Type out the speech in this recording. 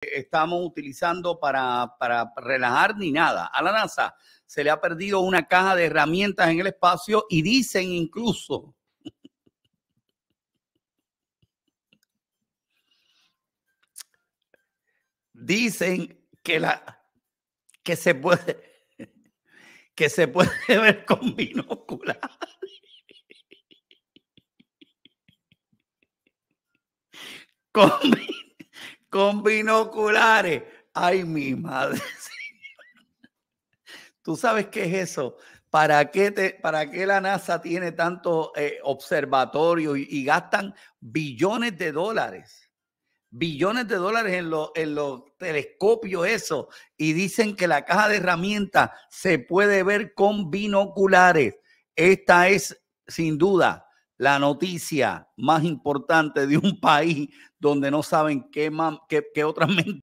estamos utilizando para, para relajar ni nada. A la NASA se le ha perdido una caja de herramientas en el espacio y dicen incluso dicen que la que se puede que se puede ver con binoculares. Con con binoculares. Ay, mi madre. ¿Tú sabes qué es eso? ¿Para qué, te, para qué la NASA tiene tanto eh, observatorio y, gastan billones de dólares? Billones de dólares en, los en los telescopios, eso. Y dicen que la caja de herramientas se puede ver con binoculares. Esta es, sin duda, la noticia más importante de un país donde no saben qué, qué, qué otras mentiras